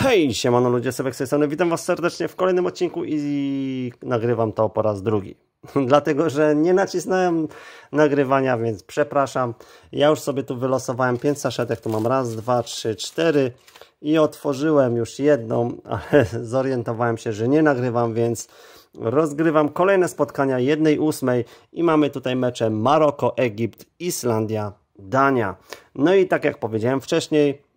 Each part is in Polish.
Hej, siemano ludzie, Sebek z tej strony. Witam Was serdecznie w kolejnym odcinku i nagrywam to po raz drugi. Dlatego, że nie nacisnąłem nagrywania, więc przepraszam. Ja już sobie tu wylosowałem 5 saszetek, tu mam raz, dwa, trzy, cztery i otworzyłem już jedną, ale zorientowałem się, że nie nagrywam, więc rozgrywam kolejne spotkania 1-8 i mamy tutaj mecze Maroko, Egipt, Islandia, Dania. No i tak jak powiedziałem wcześniej,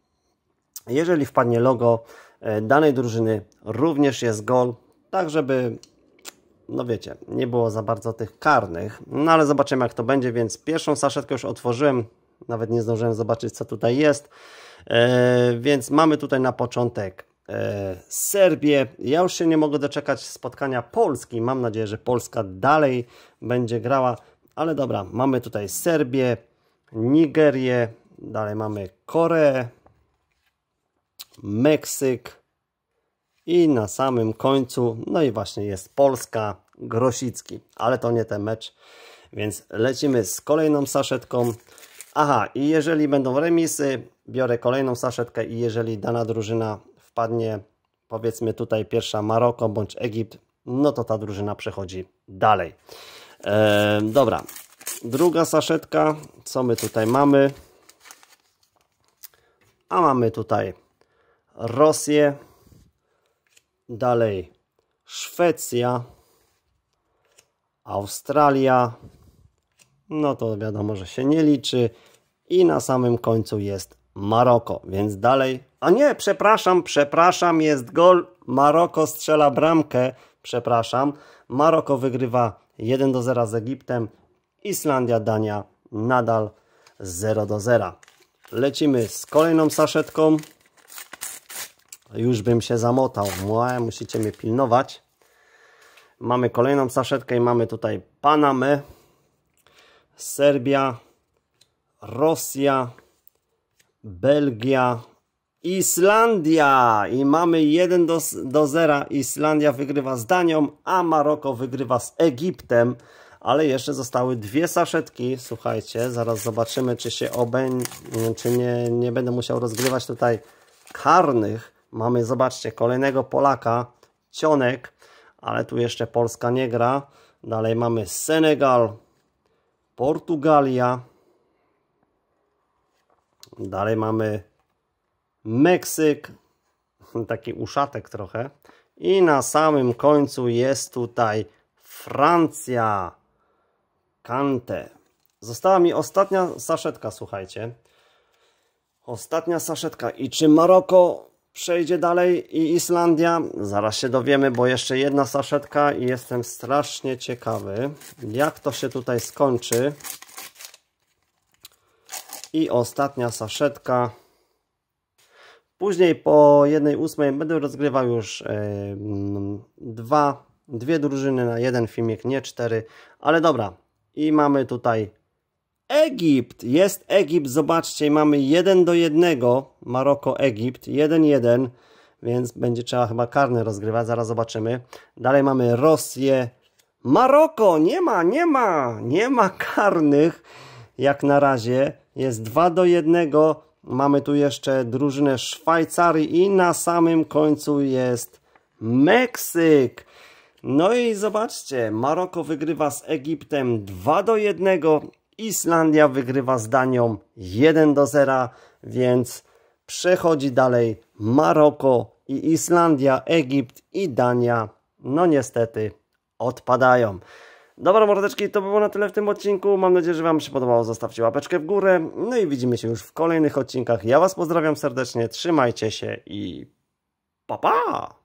jeżeli wpadnie logo e, danej drużyny, również jest gol, tak żeby, no wiecie, nie było za bardzo tych karnych. No ale zobaczymy jak to będzie, więc pierwszą saszetkę już otworzyłem, nawet nie zdążyłem zobaczyć co tutaj jest. E, więc mamy tutaj na początek e, Serbię. Ja już się nie mogę doczekać spotkania Polski. Mam nadzieję, że Polska dalej będzie grała. Ale dobra, mamy tutaj Serbię, Nigerię, dalej mamy Koreę, Meksyk i na samym końcu, no i właśnie jest Polska, Grosicki, ale to nie ten mecz, więc lecimy z kolejną saszetką. Aha, i jeżeli będą remisy, biorę kolejną saszetkę i jeżeli dana drużyna wpadnie, powiedzmy tutaj pierwsza Maroko bądź Egipt, no to ta drużyna przechodzi dalej. Eee, dobra, druga saszetka, co my tutaj mamy? A mamy tutaj Rosję, dalej Szwecja, Australia, no to wiadomo, że się nie liczy i na samym końcu jest Maroko, więc dalej, a nie, przepraszam, przepraszam, jest gol, Maroko strzela bramkę, przepraszam, Maroko wygrywa 1 do 0 z Egiptem, Islandia, Dania nadal 0 do 0. Lecimy z kolejną saszetką. No już bym się zamotał. Młe, musicie mnie pilnować. Mamy kolejną saszetkę i mamy tutaj Panamę, Serbia, Rosja, Belgia, Islandia i mamy 1 do, do 0. Islandia wygrywa z Danią, a Maroko wygrywa z Egiptem. Ale jeszcze zostały dwie saszetki. Słuchajcie, zaraz zobaczymy, czy się obę, czy nie, nie będę musiał rozgrywać tutaj karnych. Mamy, zobaczcie, kolejnego Polaka, Cionek, ale tu jeszcze Polska nie gra. Dalej mamy Senegal, Portugalia. Dalej mamy Meksyk, taki uszatek trochę. I na samym końcu jest tutaj Francja, Kante. Została mi ostatnia saszetka, słuchajcie. Ostatnia saszetka. I czy Maroko przejdzie dalej i Islandia. Zaraz się dowiemy, bo jeszcze jedna saszetka i jestem strasznie ciekawy, jak to się tutaj skończy. I ostatnia saszetka. Później po 1.8 będę rozgrywał już yy, dwa, dwie drużyny na jeden filmik, nie cztery. Ale dobra. I mamy tutaj Egipt. Jest Egipt, zobaczcie, mamy 1 do 1. Maroko, Egipt, 1-1, więc będzie trzeba chyba karny rozgrywać, zaraz zobaczymy. Dalej mamy Rosję, Maroko, nie ma, nie ma, nie ma karnych jak na razie. Jest 2 do 1, mamy tu jeszcze drużynę Szwajcarii i na samym końcu jest Meksyk. No i zobaczcie, Maroko wygrywa z Egiptem 2 do 1, Islandia wygrywa z Danią 1 do 0, więc przechodzi dalej Maroko i Islandia, Egipt i Dania. No niestety odpadają. Dobra mordeczki, to było na tyle w tym odcinku. Mam nadzieję, że Wam się podobało. Zostawcie łapeczkę w górę. No i widzimy się już w kolejnych odcinkach. Ja Was pozdrawiam serdecznie, trzymajcie się i pa pa!